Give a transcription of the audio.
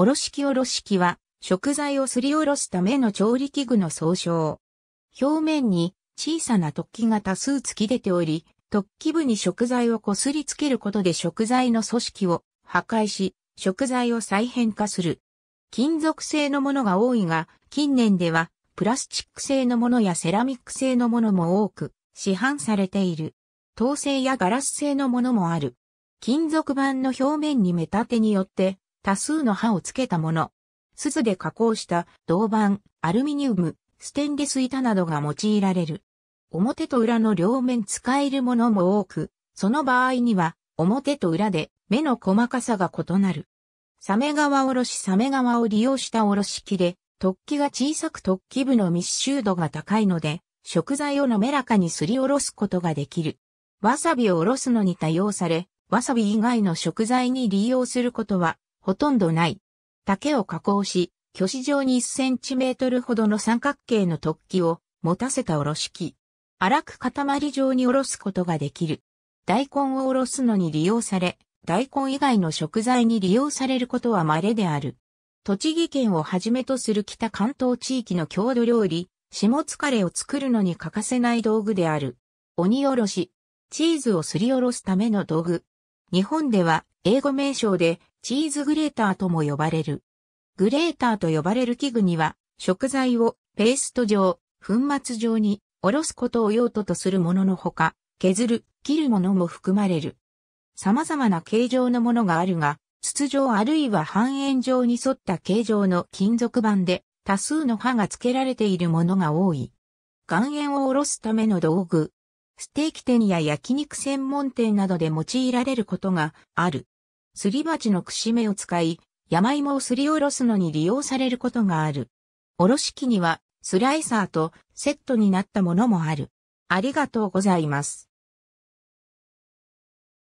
おろし器おろし器は、食材をすりおろすための調理器具の総称。表面に小さな突起が多数突き出ており、突起部に食材をこすりつけることで食材の組織を破壊し、食材を再変化する。金属製のものが多いが、近年ではプラスチック製のものやセラミック製のものも多く市販されている。陶製やガラス製のものもある。金属板の表面に目立てによって多数の刃をつけたもの。鈴で加工した銅板、アルミニウム、ステンレス板などが用いられる。表と裏の両面使えるものも多く、その場合には表と裏で目の細かさが異なる。サメ側おろしサメ側を利用したおろし器で、突起が小さく突起部の密集度が高いので、食材を滑らかにすりおろすことができる。わさびをおろすのに多用され、わさび以外の食材に利用することはほとんどない。竹を加工し、巨子状に1センチメートルほどの三角形の突起を持たせたおろし器。荒く塊状におろすことができる。大根をおろすのに利用され、大根以外の食材に利用されることは稀である。栃木県をはじめとする北関東地域の郷土料理、下疲れを作るのに欠かせない道具である。鬼おろし。チーズをすりおろすための道具。日本では英語名称でチーズグレーターとも呼ばれる。グレーターと呼ばれる器具には、食材をペースト状、粉末状におろすことを用途とするもののほか、削る、切るものも含まれる。様々な形状のものがあるが、筒状あるいは半円状に沿った形状の金属板で多数の刃が付けられているものが多い。岩塩をおろすための道具。ステーキ店や焼肉専門店などで用いられることがある。すり鉢の串目を使い、山芋をすりおろすのに利用されることがある。おろし器にはスライサーとセットになったものもある。ありがとうございます。